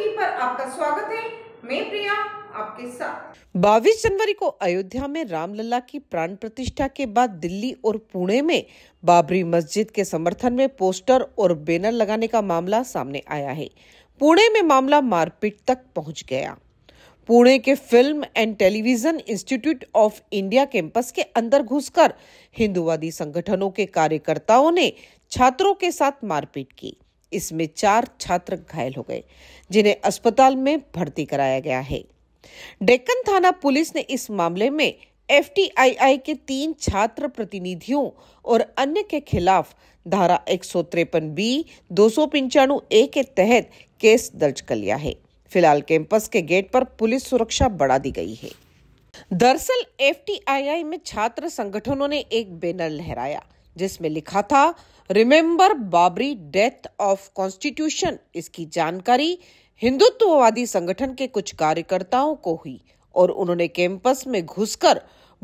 TV पर आपका स्वागत है मैं प्रिया आपके साथ बाईस जनवरी को अयोध्या में रामलला की प्राण प्रतिष्ठा के बाद दिल्ली और पुणे में बाबरी मस्जिद के समर्थन में पोस्टर और बैनर लगाने का मामला सामने आया है पुणे में मामला मारपीट तक पहुंच गया पुणे के Film and Television Institute of India campus के अंदर घुसकर हिंदुवादी संगठनों के कार्यकर्ताओं ने छात्रों के साथ मारपीट की इसमें चार छात्र घायल हो गए जिन्हें अस्पताल में भर्ती कराया गया है डेक्कन थाना पुलिस ने इस मामले में एफ के तीन छात्र प्रतिनिधियों और अन्य के खिलाफ धारा एक सौ तिरपन बी दो सौ पंचाणु ए के तहत केस दर्ज कर लिया है फिलहाल कैंपस के गेट पर पुलिस सुरक्षा बढ़ा दी गई है दरअसल एफ में छात्र संगठनों ने एक बैनर लहराया जिसमें लिखा था remember Babri death of constitution इसकी जानकारी हिंदुत्ववादी संगठन के कुछ कार्यकर्ताओं को हुई और उन्होंने कैंपस में घुसकर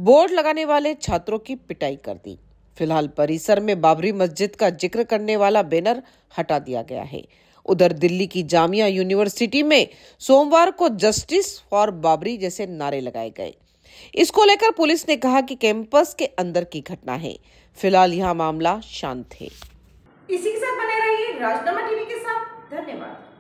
बोर्ड लगाने वाले छात्रों की पिटाई कर दी फिलहाल परिसर में बाबरी मस्जिद का जिक्र करने वाला बैनर हटा दिया गया है उधर दिल्ली की जामिया यूनिवर्सिटी में सोमवार को जस्टिस फॉर बाबरी जैसे नारे लगाए गए इसको लेकर पुलिस ने कहा कि कैंपस के अंदर की घटना है फिलहाल यह मामला शांत है इसी के साथ बने रहिए राजनामा टीवी के साथ धन्यवाद